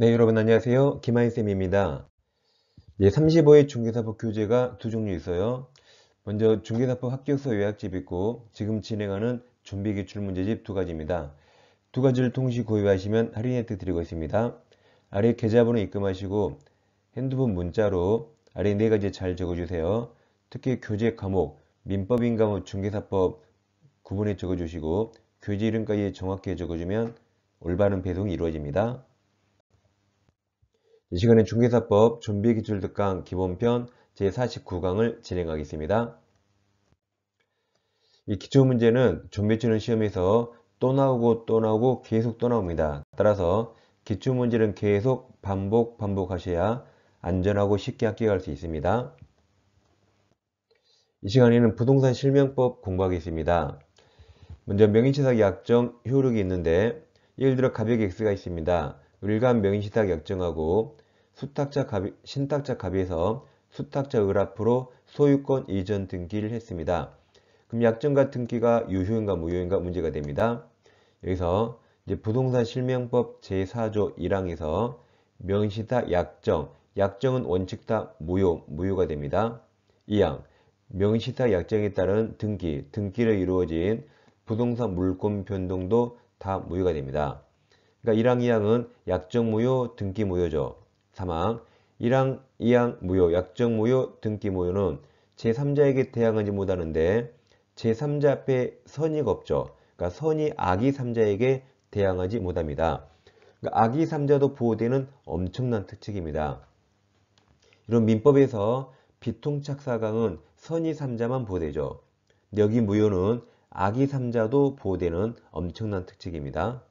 네, 여러분 안녕하세요. 김하인쌤입니다. 예, 35회 중개사법 교재가 두 종류 있어요. 먼저 중개사법 합격서 요약집 있고 지금 진행하는 준비기출문제집 두 가지입니다. 두 가지를 동시 구입하시면 할인 혜택 드리고 있습니다. 아래 계좌번호 입금하시고 핸드폰 문자로 아래 네 가지 잘 적어주세요. 특히 교재 과목, 민법인 과목, 중개사법 구분해 적어주시고 교재 이름까지 정확히 적어주면 올바른 배송이 이루어집니다. 이 시간에 중개사법 준비기출특강 기본편 제49강을 진행하겠습니다. 이기초문제는 준비치는 시험에서 또 나오고 또 나오고 계속 또 나옵니다. 따라서 기초문제는 계속 반복 반복하셔야 안전하고 쉽게 합격할 수 있습니다. 이 시간에는 부동산 실명법 공부하겠습니다. 먼저 명인시사 약정 효력이 있는데 예를 들어 가격 X가 있습니다. 일간 명인시탁 약정하고 수탁자 갑이, 신탁자 갑에서 수탁자 을앞으로 소유권 이전 등기를 했습니다. 그럼 약정과 등기가 유효인가 무효인가 문제가 됩니다. 여기서 이제 부동산 실명법 제4조 1항에서 명시다 약정, 약정은 원칙다 무효, 무효가 됩니다. 2항 명시다 약정에 따른 등기, 등기를 이루어진 부동산 물권 변동도 다 무효가 됩니다. 그러니까 1항, 2항은 약정 무효, 등기 무효죠. 사망, 1항2항 무효, 약정 무효, 등기 무효는 제3자에게 대항하지 못하는데 제3자 앞에 선의가 없죠. 그러니까 선이 악이 3자에게 대항하지 못합니다. 그러니까 악이 3자도 보호되는 엄청난 특징입니다. 이런 민법에서 비통착사강은 선이 3자만 보호되죠. 여기 무효는 악이 3자도 보호되는 엄청난 특징입니다.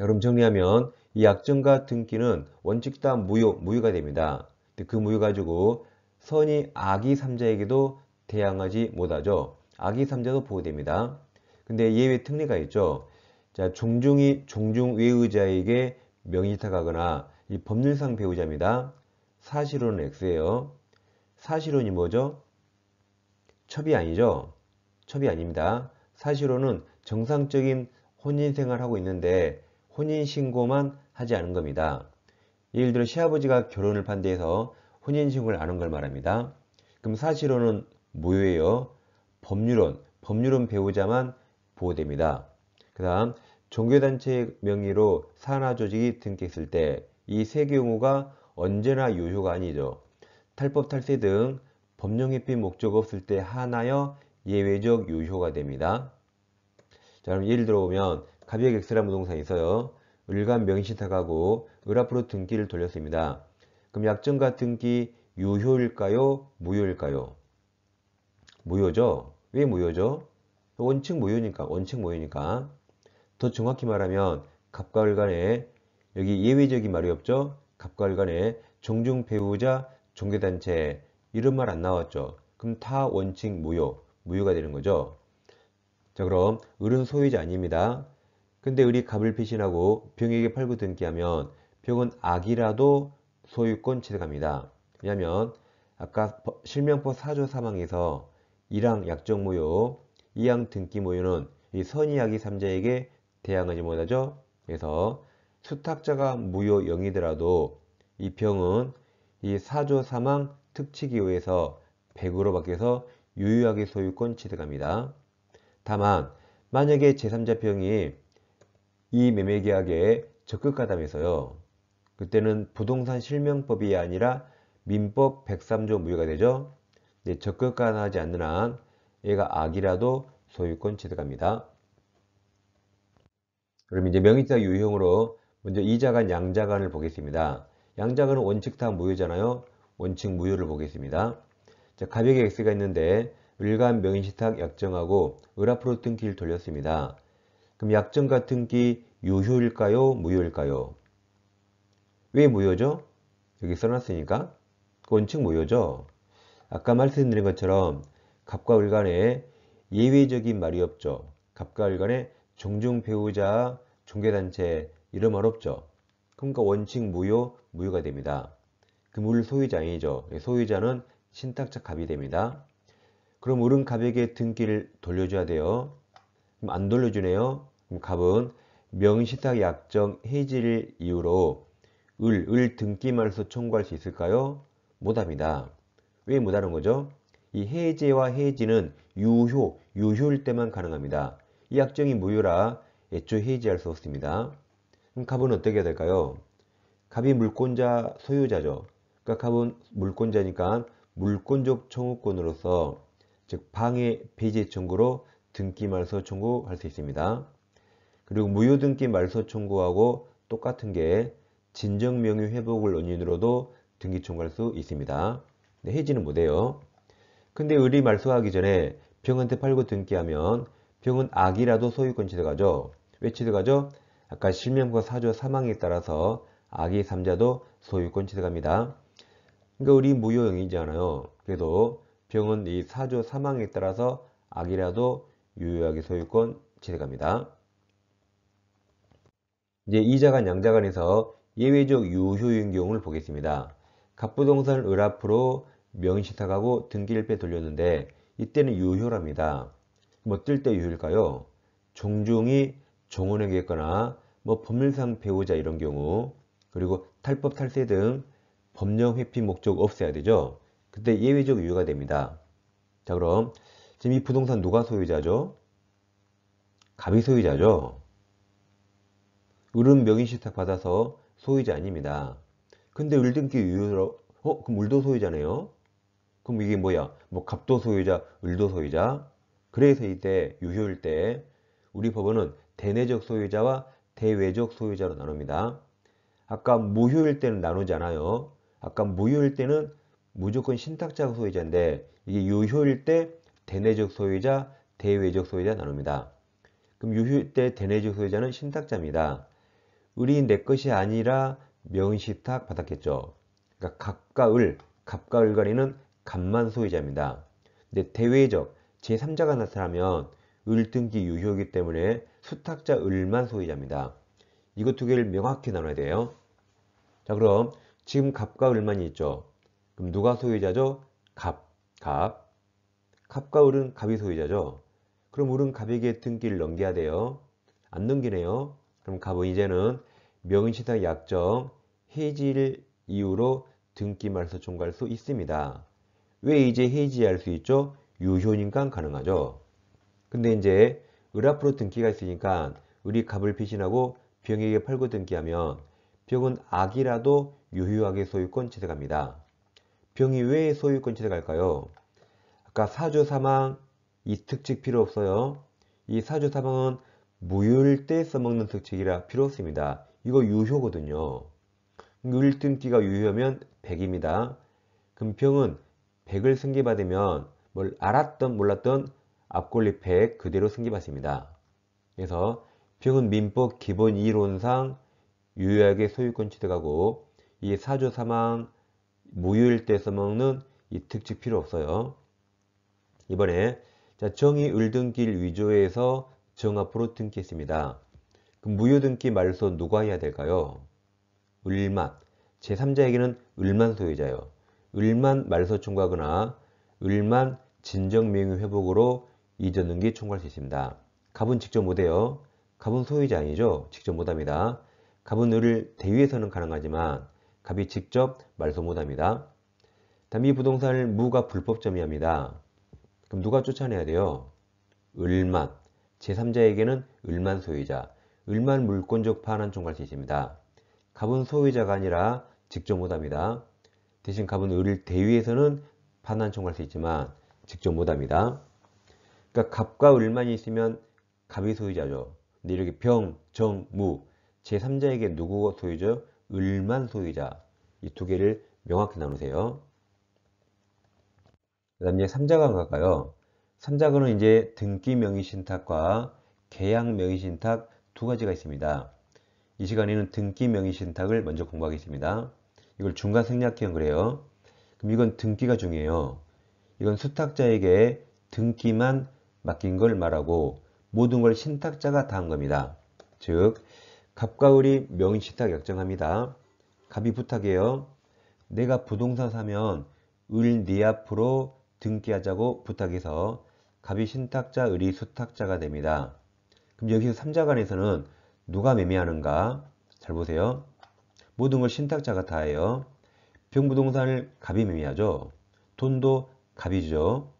여러분 정리하면 이 약정과 등기는 원칙 다 무효, 무효가 됩니다. 그 무효 가지고 선이 아기 3자에게도 대항하지 못하죠. 아기 3자도 보호됩니다. 근데 예외 특례가 있죠. 자, 종중이 종중 외의자에게 명의탁하거나 이 법률상 배우자입니다. 사실혼은 X예요. 사실혼이 뭐죠? 첩이 아니죠? 첩이 아닙니다. 사실혼은 정상적인 혼인생활 하고 있는데 혼인신고만 하지 않은 겁니다. 예를 들어 시아버지가 결혼을 반대해서 혼인신고를 안 한 걸 말합니다. 그럼 사실혼은 뭐예요? 법률혼, 법률혼 배우자만 보호됩니다. 그 다음 종교단체 명의로 산하 조직이 등기했을때 이 세 경우가 언제나 유효가 아니죠. 탈법, 탈세 등 법령회피 목적 없을 때 하나여 예외적 유효가 됩니다. 자 그럼 예를 들어 보면 가 갑역 엑스라 부동산이 있어요. 을간 명시 타가고 을 앞으로 등기를 돌렸습니다. 그럼 약정과 등기 유효일까요? 무효일까요? 무효죠? 왜 무효죠? 원칙 무효니까, 원칙 무효니까. 더 정확히 말하면 갑과 을 간에 여기 예외적인 말이 없죠? 갑과 을 간에 종중 배우자 종교단체 이런 말 안 나왔죠? 그럼 타 원칙 무효, 무효가 되는 거죠. 자 그럼 을은 소유자 아닙니다. 근데 을이 갑을 피신하고 병에게 팔고 등기하면 병은 악이라도 소유권 취득합니다. 왜냐하면 아까 실명법 4조 3망에서 이랑 약정 모요, 이양 등기 모요는 이선의악이 3자에게 대항하지 못하죠. 그래서 수탁자가 무효 영이더라도이 병은 이 4조 3망 특치기호에서 100으로 바뀌어서 유유하게 소유권 취득합니다. 다만 만약에 제3자 병이 이 매매계약에 적극 가담해서요. 그때는 부동산 실명법이 아니라 민법 103조 무효가 되죠. 네, 적극 가담하지 않는 한 얘가 악이라도 소유권 취득합니다. 그럼 이제 명의자 유형으로 먼저 이자간 양자간을 보겠습니다. 양자간은 원칙상 무효잖아요. 원칙 무효를 보겠습니다. 자, 가벽에 X가 있는데 을간 명의시탁 약정하고 을앞으로 등기를 돌렸습니다. 그럼 약정 같은 기 유효일까요? 무효일까요? 왜 무효죠? 여기 써놨으니까 원칙 무효죠? 아까 말씀드린 것처럼 갑과 을간에 예외적인 말이 없죠. 갑과 을간에 종종 배우자, 종교단체 이런 말 없죠. 그러니까 원칙 무효, 무효가 됩니다. 그 물 소유자 아니죠. 예, 소유자는 신탁자 갑이 됩니다. 그럼 을은 갑에게 등기를 돌려줘야 돼요. 안 돌려주네요. 그럼 갑은 명시사 약정 해지를 이유로 을, 을 등기말소 청구할 수 있을까요? 못합니다. 왜 못하는 거죠? 이 해제와 해지는 유효, 유효일 때만 가능합니다. 이 약정이 무효라 애초 해지할 수 없습니다. 그럼 갑은 어떻게 해야 될까요? 갑이 물권자 소유자죠. 그러니까 갑은 물권자니까 물권적 청구권으로서 즉 방해 배제 청구로 등기말소 청구할 수 있습니다. 그리고 무효등기 말소 청구하고 똑같은 게 진정 명의 회복을 원인으로도 등기 청구할 수 있습니다. 근데 해지는 못해요. 근데 의리 말소하기 전에 병한테 팔고 등기하면 병은 악이라도 소유권 취득하죠. 왜 취득하죠? 아까 실명과 사조 사망에 따라서 악의 3자도 소유권 취득합니다. 그러니까 의리 무효형이잖아요 그래도 병은 이 사조 사망에 따라서 악이라도 유효하게 소유권 취득합니다. 이제 이자간 양자간에서 예외적 유효인 경우를 보겠습니다. 갑부동산을 을앞으로 명시탁하고 등기를 빼 돌렸는데 이때는 유효랍니다. 뭐 뜰 때 유효일까요? 종종이 종원에게 했거나 뭐 법률상 배우자 이런 경우 그리고 탈법 탈세 등 법령 회피 목적 없애야 되죠. 그때 예외적 유효가 됩니다. 자 그럼 지금 이 부동산 누가 소유자죠? 갑이 소유자죠. 을은 명의신탁 받아서 소유자 아닙니다. 근데 을등기 이유로 어? 그럼 을도 소유자네요. 그럼 이게 뭐야? 뭐 갑도 소유자, 을도 소유자. 그래서 이때 유효일 때 우리 법원은 대내적 소유자와 대외적 소유자로 나눕니다. 아까 무효일 때는 나누잖아요. 아까 무효일 때는 무조건 신탁자 소유자인데 이게 유효일 때 대내적 소유자, 대외적 소유자 나눕니다. 그럼 유효일 때 대내적 소유자는 신탁자입니다. 을이 내 것이 아니라 명시탁 받았겠죠. 그러니까 갑과을, 갑과을 간에는 갑만 소유자입니다. 근데 대외적 제3자가 나타나면 을 등기 유효이기 때문에 수탁자 을만 소유자입니다. 이것 두 개를 명확히 나눠야 돼요. 자 그럼 지금 갑과 을만이 있죠. 그럼 누가 소유자죠? 갑, 갑. 갑과 을은 갑이 소유자죠. 그럼 을은 갑에게 등기를 넘겨야 돼요. 안 넘기네요. 그럼 가보 이제는 명시사 약정 해지일 이후로 등기말소 청구할 수 있습니다. 왜 이제 해지할 수 있죠? 유효니까 가능하죠. 근데 이제 을 앞으로 등기가 있으니까 을이 갑을 피신하고 병에게 팔고 등기하면 병은 악이라도 유효하게 소유권 취득합니다. 병이 왜 소유권 취득할까요? 아까 사주 사망 이 특칙 필요 없어요. 이 사주 사망은 무효일 때 써먹는 석칙이라 필요 없습니다. 이거 유효거든요. 1등기가 유효면 100입니다. 금평은 100을 승계받으면 뭘 알았던 몰랐던 앞골리 100 그대로 승계받습니다. 그래서 평은 민법 기본 이론상 유효하게 소유권 취득하고 이 사조 사망 무효일 때 써먹는 이 특칙 필요 없어요. 이번에 자 정의 을등길 위조에서 정앞으로 등기했습니다. 그럼 무효등기 말소 누가 해야 될까요? 을만. 제3자에게는 을만 소유자요 을만 말소 청구하거나 을만 진정명의 회복으로 이전등기 청구할 수 있습니다. 갑은 직접 못해요. 갑은 소유자 아니죠? 직접 못합니다. 갑은 을을 대위해서는 가능하지만 갑이 직접 말소 못합니다. 담음이 부동산을 무가 불법 점이합니다 그럼 누가 쫓아내야 돼요? 을만. 제3자에게는 을만 소유자, 을만 물권적 파란 총괄 제시입니다. 갑은 소유자가 아니라 직접모답니다. 대신 갑은 을을 대위에서는 파난 총괄 세지만 직접모답니다. 그러니까 갑과 을만 있으면 갑이 소유자죠. 근데 이렇게 병, 정, 무 제3자에게 누구가 소유자? 을만 소유자 이 두 개를 명확히 나누세요. 그 다음에 3자가 갈까요? 산자근은 이제 등기 명의신탁과 계약 명의신탁 두 가지가 있습니다. 이 시간에는 등기 명의신탁을 먼저 공부하겠습니다. 이걸 중간 생략형 그래요. 그럼 이건 등기가 중요해요. 이건 수탁자에게 등기만 맡긴 걸 말하고 모든 걸 신탁자가 다 한 겁니다. 즉, 갑과 을이 명의신탁 약정합니다. 갑이 부탁해요. 내가 부동산 사면 을 네 앞으로 등기하자고 부탁해서 갑이 신탁자, 을이 수탁자가 됩니다. 그럼 여기서 3자관에서는 누가 매매하는가? 잘 보세요. 모든 걸 신탁자가 다 해요. 병부동산을 갑이 매매하죠. 돈도 갑이죠.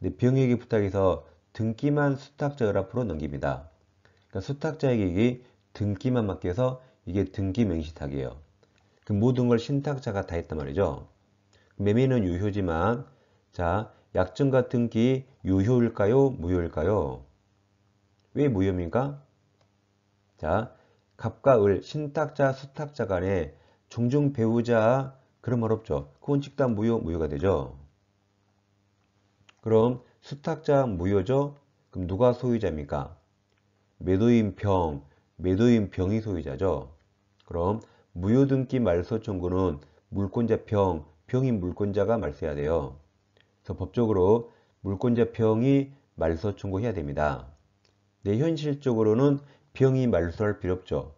근데 병에게 부탁해서 등기만 수탁자를 앞으로 넘깁니다. 그러니까 수탁자에게 등기만 맡겨서 이게 등기 명시탁이에요. 그 모든 걸 신탁자가 다 했단 말이죠. 매매는 유효지만 자 약증 같은 기 유효일까요? 무효일까요? 왜 무효입니까? 자, 갑과 을, 신탁자, 수탁자 간에 종종 배우자 그럼 어렵죠. 그건 직단 무효, 무효가 되죠. 그럼 수탁자 무효죠? 그럼 누가 소유자입니까? 매도인 병, 매도인 병이 소유자죠. 그럼 무효 등기 말소 청구는 물권자 병, 병인 물권자가 말세야 돼요. 그래서 법적으로 물권자 병이 말소 청구해야 됩니다. 근 네, 현실적으로는 병이 말소할 필요 없죠.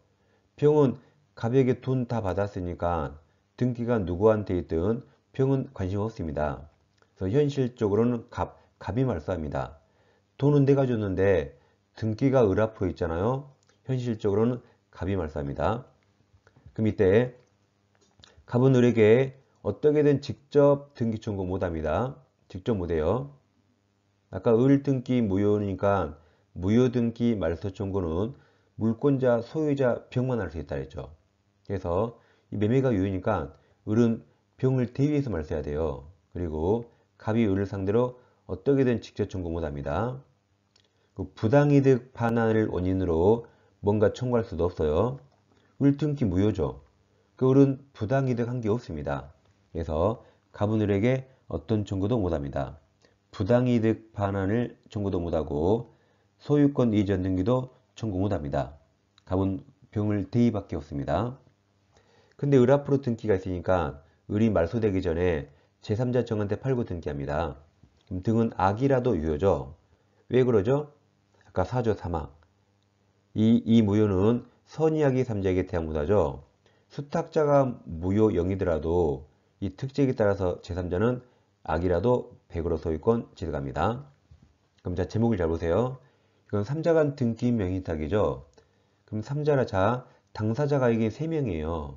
병은 갑에게 돈 다 받았으니까 등기가 누구한테 있든 병은 관심 없습니다. 그래서 현실적으로는 갑, 갑이 말소합니다. 돈은 내가 줬는데 등기가 을 앞으로 있잖아요. 현실적으로는 갑이 말소합니다. 그럼 이때 갑은 을에게 어떻게든 직접 등기 청구 못합니다. 직접 못해요. 아까 을등기 무효니까 무효등기 말소 청구는 물권자, 소유자, 병만 할 수 있다 했죠 그래서 이 매매가 유효니까 을은 병을 대위해서 말해야 돼요. 그리고 갑이 을을 상대로 어떻게든 직접 청구 못합니다. 그 부당이득 반환을 원인으로 뭔가 청구할 수도 없어요. 을등기 무효죠. 그 을은 부당이득 한 게 없습니다. 그래서 갑은 을에게 어떤 청구도 못합니다. 부당이득 반환을 청구도 못하고 소유권 이전 등기도 청구 못합니다. 가은 병을 대의밖에 없습니다. 근데 을 앞으로 등기가 있으니까 을이 말소되기 전에 제3자 정한테 팔고 등기합니다. 그럼 등은 악이라도 유효죠. 왜 그러죠? 아까 사조 사망. 이, 이 무효는 선의하기 3자에게 대항 못하죠. 수탁자가 무효 영이더라도 이 특징에 따라서 제3자는 악이라도 100으로 소유권 취득합니다. 그럼 자 제목을 잘 보세요. 이건 3자간 등기 명의탁이죠. 그럼 3자라 자 당사자가 이게 3명이에요.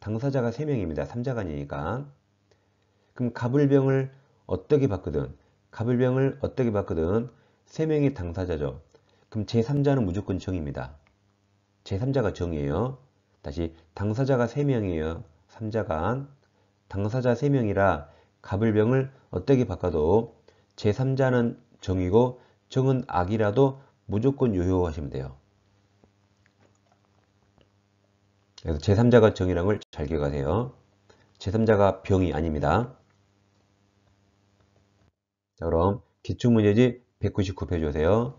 당사자가 3명입니다. 3자간이니까. 그럼 갑을병을 어떻게 받거든? 갑을병을 어떻게 받거든? 3명이 당사자죠. 그럼 제3자는 무조건 정입니다. 제3자가 정이에요. 다시 당사자가 3명이에요. 3자간. 당사자 3명이라 갑을병을 어떻게 바꿔도 제3자는 정이고 정은 악이라도 무조건 유효하시면 돼요. 그래서 제3자가 정이란 걸잘 기억하세요. 제3자가 병이 아닙니다. 자 그럼 기출문제지 199페이지 보세요.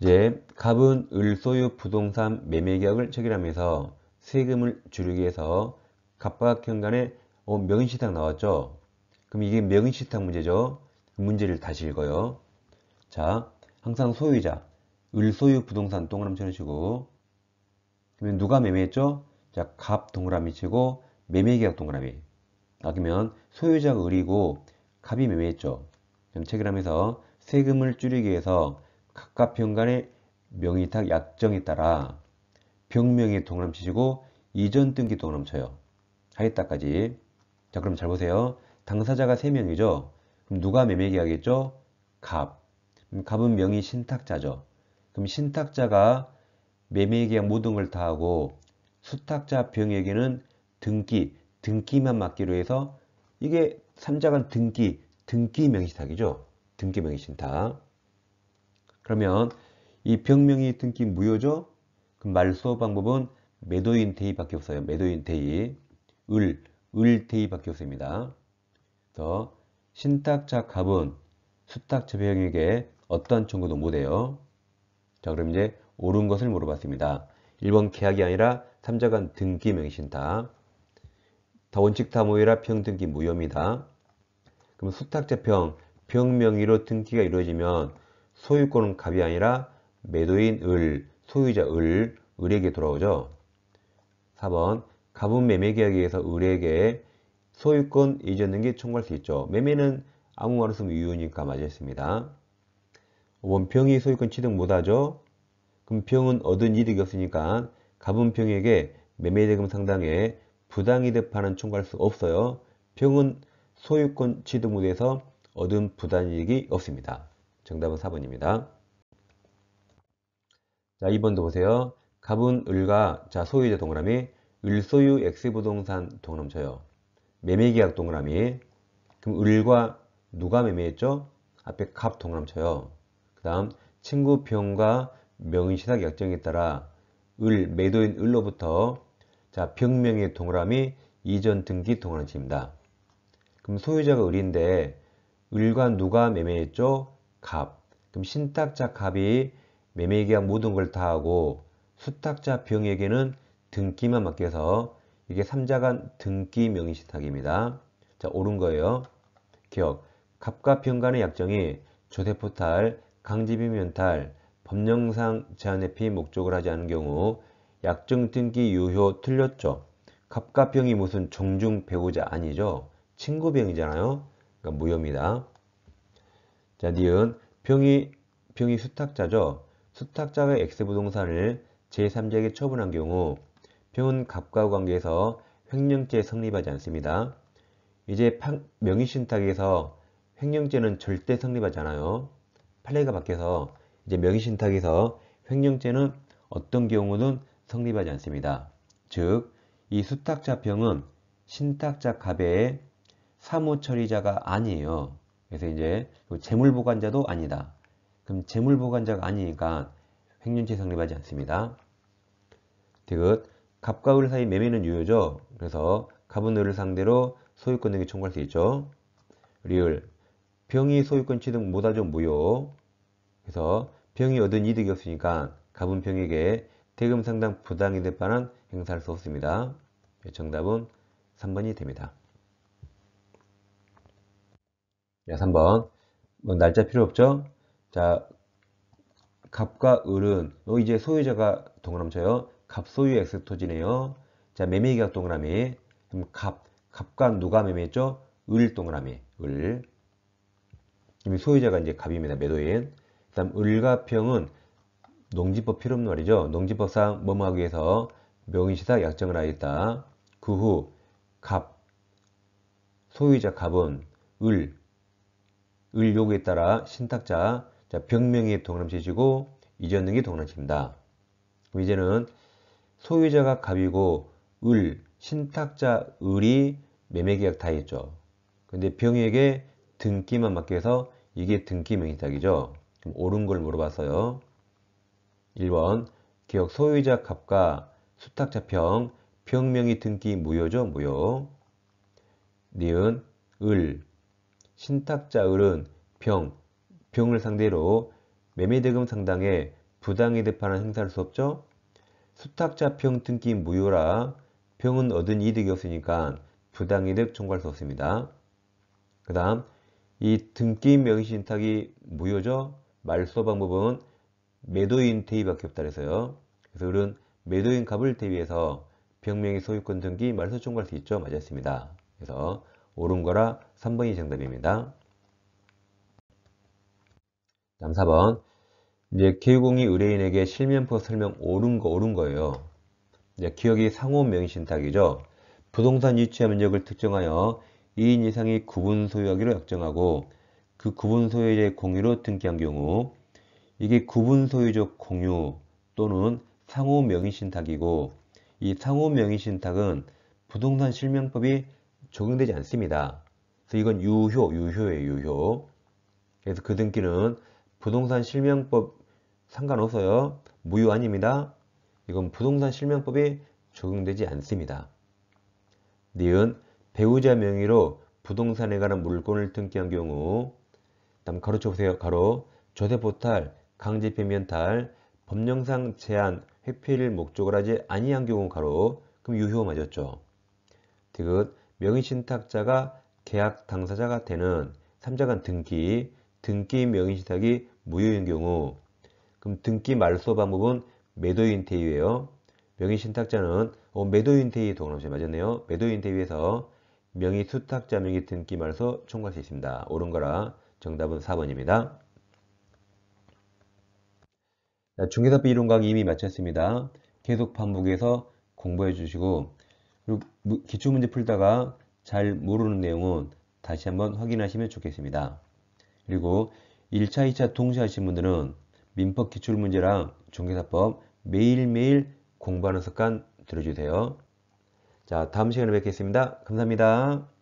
이제 갑은 을소유 부동산 매매계약을 체결하면서 세금을 줄이기 위해서 갑박 현간의 어, 명인시탁 나왔죠? 그럼 이게 명인시탁 문제죠? 문제를 다시 읽어요. 자, 항상 소유자, 을소유 부동산 동그라미 쳐주시고 그러면 누가 매매했죠? 자, 갑 동그라미 치고 매매계약 동그라미 아, 그러면 소유자가 을이고 갑이 매매했죠. 그럼 체결하면서 세금을 줄이기 위해서 각각 병간의 명의탁 약정에 따라 병명의 동그라미 치시고 이전 등기 동그라미 쳐요. 하였다까지 자 그럼 잘 보세요. 당사자가 3명이죠. 그럼 누가 매매계약이죠? 갑. 그럼 갑은 명의 신탁자죠. 그럼 신탁자가 매매계약 모든 걸 다 하고 수탁자 병에게는 등기, 등기만 맡기로 해서 이게 3자간 등기, 등기 명의신탁이죠. 등기 명의신탁. 그러면 이병명이 등기 무효죠? 그럼 말소 방법은 매도인 대의밖에 없어요. 매도인 대의. 을, 을테이박 교수입니다. 더 신탁자 갑은 수탁자 배영에게 어떠한 청구도 못해요. 자 그럼 이제 옳은 것을 물어봤습니다. 1번 계약이 아니라 3자간 등기 명의신탁 더 원칙 다 모이라 평등기 무효입니다. 그럼 수탁자 평, 병 명의로 등기가 이루어지면 소유권은 갑이 아니라 매도인 을, 소유자 을, 을에게 돌아오죠. 4번 가분 매매 계약에 의해서 의뢰에게 소유권 이전 등기 청구할 수 있죠. 매매는 아무 말 없으면 유효니까 맞았습니다. 원평이 소유권 취득 못하죠. 금평은 얻은 이득이 없으니까 가분평에게 매매대금 상당의 부당이득파는 청구할 수 없어요. 평은 소유권 취득 못해서 얻은 부당이익이 없습니다. 정답은 4번입니다. 자, 2번도 보세요. 가분, 을과 자, 소유자 동그라미 을소유 X부동산 동그라쳐요 매매계약 동그라미 그럼 을과 누가 매매했죠? 앞에 갑 동그라미쳐요. 그 다음 친구 병과 명의시탁 약정에 따라 을 매도인 을로부터 자 병명의 동그라미 이전 등기 동그라미입니다. 그럼 소유자가 을인데 을과 누가 매매했죠? 갑. 그럼 신탁자 갑이 매매계약 모든 걸 다 하고 수탁자 병에게는 등기만 맡겨서 이게 3자간 등기 명의신탁입니다. 자, 옳은 거예요. 기억. 갑과 병간의 약정이 조세포탈, 강지비면탈 법령상 제한회피 목적을 하지 않은 경우 약정 등기 유효 틀렸죠. 갑과 병이 무슨 종중 배우자 아니죠. 친구 병이잖아요. 그러니까 무효입니다. 자, 니은 병이 병이 수탁자죠. 수탁자가 X부동산을 제3자에게 처분한 경우 표현 값과 관계에서 횡령죄 성립하지 않습니다. 이제 명의신탁에서 횡령죄는 절대 성립하지 않아요. 판례가 바뀌어서 이제 명의신탁에서 횡령죄는 어떤 경우는 성립하지 않습니다. 즉, 이 수탁자평은 신탁자 갑의 사무처리자가 아니에요. 그래서 이제 그 재물보관자도 아니다. 그럼 재물보관자가 아니니까 횡령죄 성립하지 않습니다. 디귿 갑과 을 사이 매매는 유효죠. 그래서 갑은 을을 상대로 소유권 등이 청구할 수 있죠. 리을 병이 소유권 취득 못하죠 무효. 그래서 병이 얻은 이득이 없으니까 갑은 병에게 대금 상당 부당이 될바란 행사할 수 없습니다. 예, 정답은 3번이 됩니다. 3번. 뭐 날짜 필요 없죠? 자, 갑과 을은 어, 이제 소유자가 동그라미 쳐요. 갑소유 엑스토지네요. 자, 매매계약 동그라미. 그럼 갑, 갑과 누가 매매했죠? 을 동그라미, 을. 지금 소유자가 이제 갑입니다, 매도인. 그 다음, 을과 평은 농지법 필요 없는 말이죠 농지법상 뭐뭐하기 위해서 명의시사 약정을 하겠다. 그 후, 갑, 소유자 갑은 을, 을 요구에 따라 신탁자, 자, 병명이 동그라미 치시고, 이전등이 동그라미 칩니다. 그럼 이제는 소유자가 갑이고 을, 신탁자 을이 매매계약 타이죠. 근데 병에게 등기만 맡겨서 이게 등기 명의탁이죠. 그럼 옳은 걸 물어봤어요. 1번 기억 소유자 갑과 수탁자 평, 병명이 등기 무효죠. 무효. 니은 을, 신탁자 을은 병, 병을 상대로 매매대금 상당의 부당이득 파는 행사할 수 없죠. 수탁자 평 등기 무효라 평은 얻은 이득이 없으니까 부당이득 청구할 수 없습니다. 그 다음 이 등기 명의신탁이 무효죠. 말소 방법은 매도인 대위밖에 없다 그래서요. 그래서 우리는 매도인 값을대비해서 병명의 소유권 등기 말소 청구할 수 있죠. 맞았습니다. 그래서 옳은 거라 3번이 정답입니다. 다음 4번 이제 기공이 의뢰인에게 실명포 설명 옳은 거 옳은 거예요. 이제 기억이 상호 명신탁이죠. 의 부동산 유치와 면적을 특정하여 2인 이상이 구분 소유하기로 약정하고 그 구분 소유의 공유로 등기한 경우 이게 구분 소유적 공유 또는 상호 명의신탁이고 이 상호 명의신탁은 부동산 실명법이 적용되지 않습니다. 그래서 이건 유효, 유효예요, 유효. 그래서 그 등기는 부동산 실명법 상관없어요. 무효 아닙니다. 이건 부동산 실명법에 적용되지 않습니다. 니은 배우자 명의로 부동산에 관한 물건을 등기한 경우 다음 가로 쳐보세요. 가로 조세포탈, 강제표면탈, 법령상 제한, 회피를 목적으로 하지 아니한 경우 가로 그럼 유효 맞았죠. 디귿 명의신탁자가 계약 당사자가 되는 3자간 등기, 등기 명의신탁이 무효인 경우 그럼 등기 말소 방법은 매도인 태위에요 명의 신탁자는 어, 매도인 태위 동원없이 맞았네요. 매도인 태위에서 명의 수탁자 명의 등기 말소 총괄할수 있습니다. 옳은 거라 정답은 4번입니다. 중개사법 이론 강의 이미 마쳤습니다. 계속 반복해서 공부해 주시고 그리고 기출문제 풀다가 잘 모르는 내용은 다시 한번 확인하시면 좋겠습니다. 그리고 1차, 2차 동시하신 분들은 민법 기출문제랑 중개사법 매일매일 공부하는 습관 들어주세요. 자, 다음 시간에 뵙겠습니다. 감사합니다.